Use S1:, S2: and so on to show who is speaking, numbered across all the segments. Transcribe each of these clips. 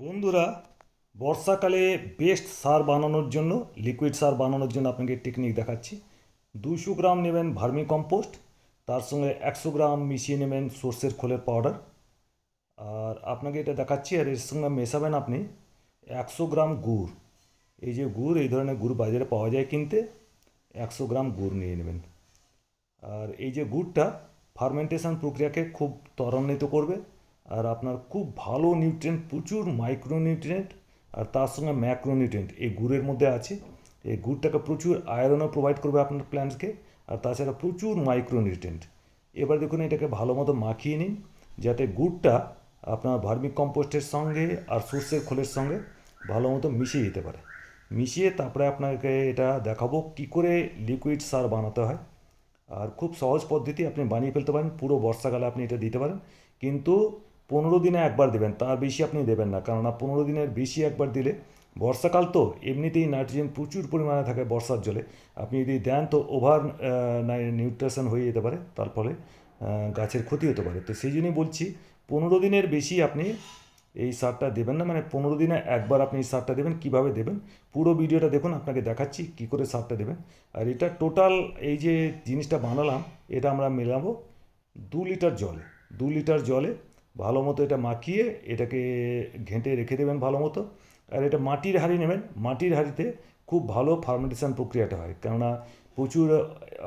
S1: বন্ধুরা বর্ষাকালে বেস্ট সার বানানোর জন্য লিকুইড সার বানানোর জন্য আপনাকে টেকনিক দেখাচ্ছি দুশো গ্রাম নেবেন ভার্মি কম্পোস্ট তার সঙ্গে একশো গ্রাম মিশিয়ে নেবেন সর্ষের খোলের পাউডার আর আপনাকে এটা দেখাচ্ছি আর এর সঙ্গে মেশাবেন আপনি একশো গ্রাম গুড় এই যে গুড় এই ধরনের গুড় বাজারে পাওয়া যায় কিনতে একশো গ্রাম গুড় নিয়ে নেবেন আর এই যে গুড়টা ফার্মেন্টেশন প্রক্রিয়াকে খুব ত্বরান্বিত করবে আর আপনার খুব ভালো নিউট্রিয়েন্ট প্রচুর মাইক্রোনিউট্রিয়েন্ট আর তার সঙ্গে ম্যাক্রোনিউট্রিয়েন্ট এই গুড়ের মধ্যে আছে এই গুড়টাকে প্রচুর আয়রনও প্রোভাইড করবে আপনার প্ল্যান্টসকে আর তাছাড়া প্রচুর মাইক্রোনিউট্রিয়েন্ট এবার দেখুন এটাকে ভালো মতো মাখিয়ে নিন যাতে গুড়টা আপনার ভার্মি কম্পোস্টের সঙ্গে আর সর্ষের খোলের সঙ্গে ভালো মতো মিশিয়ে দিতে পারে মিশিয়ে তারপরে আপনাকে এটা দেখাবো কি করে লিকুইড সার বানাতে হয় আর খুব সহজ পদ্ধতি আপনি বানিয়ে ফেলতে পারেন পুরো বর্ষাকালে আপনি এটা দিতে পারেন কিন্তু পনেরো দিনে একবার দেবেন তার বেশি আপনি দেবেন না কেননা পনেরো দিনের বেশি একবার দিলে বর্ষাকাল তো এমনিতেই নাইট্রোজেন প্রচুর পরিমাণে থাকে বর্ষার জলে আপনি যদি দেন তো ওভার নিউট্রেশন হয়ে যেতে পারে তার ফলে গাছের ক্ষতি হতে পারে তো সেই জন্যই বলছি পনেরো দিনের বেশি আপনি এই সারটা দেবেন না মানে পনেরো দিনে একবার আপনি এই সারটা দেবেন কীভাবে দেবেন পুরো ভিডিওটা দেখুন আপনাকে দেখাচ্ছি কি করে সারটা দেবেন আর এটা টোটাল এই যে জিনিসটা বানালাম এটা আমরা মেলাবো দু লিটার জলে দু লিটার জলে ভালো মতো এটা মাখিয়ে এটাকে ঘেঁটে রেখে দেবেন ভালো মতো আর এটা মাটির হাঁড়ি নেবেন মাটির হাঁড়িতে খুব ভালো ফার্মেন্টেশন প্রক্রিয়াটা হয় কেননা প্রচুর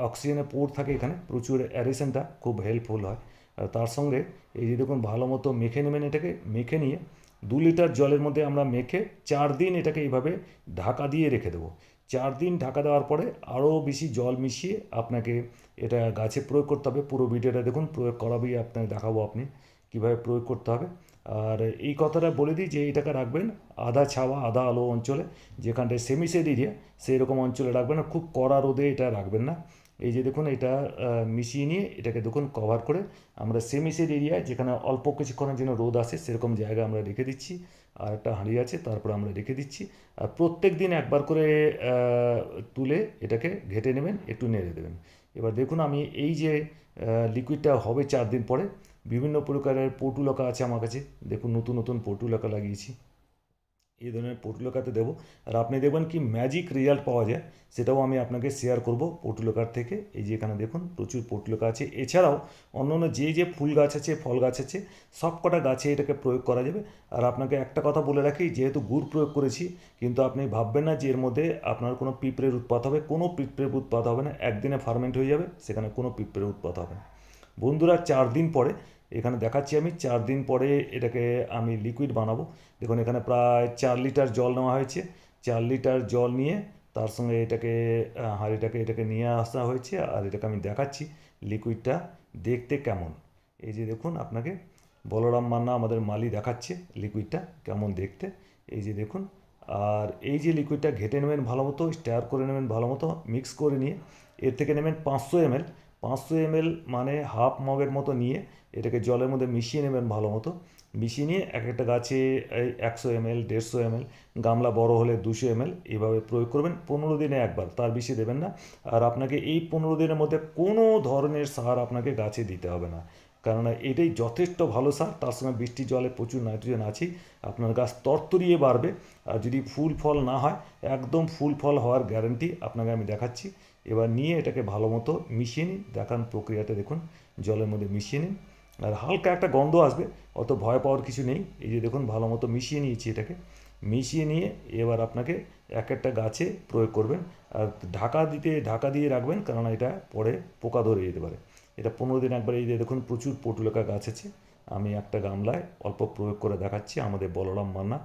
S1: অক্সিজেনের পোর থাকে এখানে প্রচুর অ্যারেশনটা খুব হেল্পফুল হয় আর তার সঙ্গে এই যে দেখুন ভালো মতো মেখে নেবেন এটাকে মেখে নিয়ে দু লিটার জলের মধ্যে আমরা মেখে চার দিন এটাকে এইভাবে ঢাকা দিয়ে রেখে দেবো চার দিন ঢাকা দেওয়ার পরে আরও বেশি জল মিশিয়ে আপনাকে এটা গাছে প্রয়োগ করতে হবে পুরো ভিডিওটা দেখুন প্রয়োগ করাবেই আপনাকে দেখাবো আপনি কিভাবে প্রয়োগ করতে হবে আর এই কথাটা বলে দিই যে এটাকে রাখবেন আধা ছাওয়া আধা আলো অঞ্চলে যেখানটায় সেমিসেড এরিয়া সেই রকম অঞ্চলে রাখবেন আর খুব কড়া রোদে এটা রাখবেন না এই যে দেখুন এটা মিশিয়ে নিয়ে এটাকে দেখুন কভার করে আমরা সেমিসেড এরিয়া যেখানে অল্প কিছুক্ষণের জন্য রোদ আসে সেরকম জায়গা আমরা রেখে দিচ্ছি আর একটা হাঁড়ি আছে তারপর আমরা রেখে দিচ্ছি আর প্রত্যেক দিন একবার করে তুলে এটাকে ঘেটে নেবেন একটু নেড়ে দেবেন এবার দেখুন আমি এই যে লিকুইডটা হবে চার দিন পরে বিভিন্ন প্রকারের পটুলকা আছে আমার কাছে দেখুন নতুন নতুন পটুলকা লাগিয়েছি এই ধরনের পটুলকাতে দেবো আর আপনি দেখবেন কি ম্যাজিক রেজাল্ট পাওয়া যায় সেটাও আমি আপনাকে শেয়ার করব পটুলকার থেকে এই যে এখানে দেখুন প্রচুর পটুলকা আছে এছাড়াও অন্য অন্য যে যে ফুল গাছ আছে ফল গাছ আছে সব কটা গাছে এটাকে প্রয়োগ করা যাবে আর আপনাকে একটা কথা বলে রাখি যেহেতু গুড় প্রয়োগ করেছি কিন্তু আপনি ভাববেন না যে এর মধ্যে আপনার কোনো পিঁপড়ের উৎপাত হবে কোনো পিঁপড়ের উৎপাত হবে না একদিনে ফার্মেন্ট হয়ে যাবে সেখানে কোনো পিঁপড়ের উৎপাত হবে না বন্ধুরা চার দিন পরে এখানে দেখাচ্ছি আমি চার দিন পরে এটাকে আমি লিকুইড বানাবো দেখুন এখানে প্রায় চার লিটার জল নেওয়া হয়েছে চার লিটার জল নিয়ে তার সঙ্গে এটাকে হাঁড়িটাকে এটাকে নিয়ে আসা হয়েছে আর এটাকে আমি দেখাচ্ছি লিকুইডটা দেখতে কেমন এই যে দেখুন আপনাকে বলরাম মান্না আমাদের মালি দেখাচ্ছে লিকুইডটা কেমন দেখতে এই যে দেখুন আর এই যে লিকুইডটা ঘেটে নেবেন ভালো মতো স্টার করে নেবেন ভালো মতো মিক্স করে নিয়ে এর থেকে নেবেন পাঁচশো এমএল পাঁচশো এমএল মানে হাফ মগের মতো নিয়ে এটাকে জলের মধ্যে মিশিয়ে নেবেন ভালো মতো মিশিয়ে নিয়ে এক একটা গাছে এই একশো এমএল দেড়শো এমএল গামলা বড় হলে দুশো এমএল এভাবে প্রয়োগ করবেন পনেরো দিনে একবার তার বেশি দেবেন না আর আপনাকে এই পনেরো দিনের মধ্যে কোনো ধরনের সার আপনাকে গাছে দিতে হবে না কেননা এটাই যথেষ্ট ভালো সার তার সঙ্গে বৃষ্টির জলে প্রচুর নাইট্রোজেন আছে আপনার গাছ তরতরিয়ে বাড়বে আর যদি ফুল ফল না হয় একদম ফুল ফল হওয়ার গ্যারেন্টি আপনাকে আমি দেখাচ্ছি এবার নিয়ে এটাকে ভালো মতো মিশিয়ে নিন দেখান প্রক্রিয়াতে দেখুন জলের মধ্যে মিশিয়ে নিন আর হালকা একটা গন্ধ আসবে অত ভয় পাওয়ার কিছু নেই এই যে দেখুন ভালো মতো মিশিয়ে নিয়েছি এটাকে মিশিয়ে নিয়ে এবার আপনাকে এক একটা গাছে প্রয়োগ করবেন আর ঢাকা দিতে ঢাকা দিয়ে রাখবেন কেননা এটা পরে পোকা ধরে যেতে পারে এটা পনেরো দিন একবার এই যে দেখুন প্রচুর পটুলেকা গাছ আছে আমি একটা গামলায় অল্প প্রয়োগ করে দেখাচ্ছি আমাদের বলরাম মান্না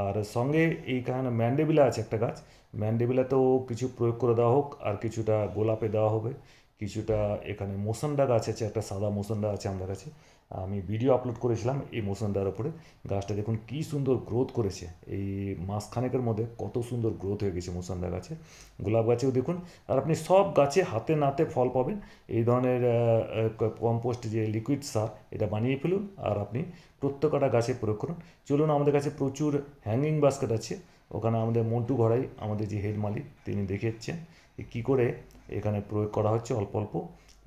S1: আর সঙ্গে এইখানে ম্যান্ডেবিলা আছে একটা গাছ ম্যান্ডেবিলাতেও কিছু প্রয়োগ করে দেওয়া হোক আর কিছুটা গোলাপে দেওয়া হবে কিছুটা এখানে মোসন্ডা গাছ আছে একটা সাদা মোসন্ডা আছে আমাদের কাছে আমি ভিডিও আপলোড করেছিলাম এই মোসন্ডার উপরে গাছটা দেখুন কি সুন্দর গ্রোথ করেছে এই মাসখানেকের মধ্যে কত সুন্দর গ্রোথ হয়ে গেছে মোসন্ডা গাছে গোলাপ গাছেও দেখুন আর আপনি সব গাছে হাতে নাতে ফল পাবেন এই ধরনের কম্পোস্ট যে লিকুইড সার এটা বানিয়ে ফেলুন আর আপনি প্রত্যেকটা গাছে প্রয়োগ করুন চলুন আমাদের কাছে প্রচুর হ্যাঙ্গিং বাস্কেট আছে ওখানে আমাদের মন্টু ঘড়াই আমাদের যে হেড মালিক তিনি দেখিয়েছেন কি করে এখানে প্রয়োগ করা হচ্ছে অল্প অল্প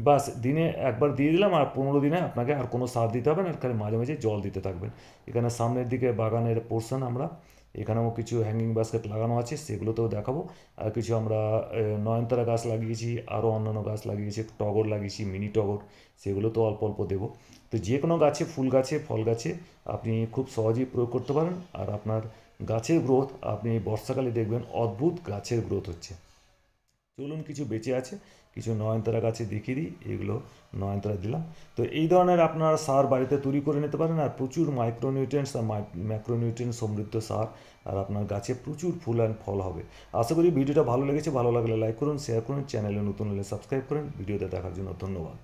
S1: বাস দিনে একবার দিয়ে দিলাম আর পনেরো দিনে আপনাকে আর কোনো সার দিতে হবে না এখানে মাঝে মাঝে জল দিতে থাকবেন এখানে সামনের দিকে বাগানের পোর্শন আমরা এখানেও কিছু হ্যাঙ্গিং বাস্কেট লাগানো আছে সেগুলোতেও দেখাবো আর কিছু আমরা নয়নতারা গাছ লাগিয়েছি আরও অন্যান্য গাছ লাগিয়েছি টগর লাগিয়েছি মিনি টগর সেগুলো তো অল্প অল্প দেবো তো যে কোনো গাছে ফুল গাছে ফল গাছে আপনি খুব সহজেই প্রয়োগ করতে পারেন আর আপনার গাছের গ্রোথ আপনি বর্ষাকালে দেখবেন অদ্ভুত গাছের গ্রোথ হচ্ছে চলুন কিছু বেঁচে আছে কিছু নয়নতারা গাছে দেখিয়ে দিই এগুলো নয়নতারা দিলাম তো এই ধরনের আপনারা সার বাড়িতে তৈরি করে নিতে পারেন আর প্রচুর মাইক্রোনিউট্রেন্টস আর ম্যাক্রোনিউট্রিয়েন্ট সমৃদ্ধ সার আর আপনার গাছে প্রচুর ফুল অ্যান্ড ফল হবে আশা করি ভিডিওটা ভালো লেগেছে ভালো লাগলে লাইক করুন শেয়ার করুন চ্যানেলে নতুন হলে সাবস্ক্রাইব করুন ভিডিওতে দেখার জন্য ধন্যবাদ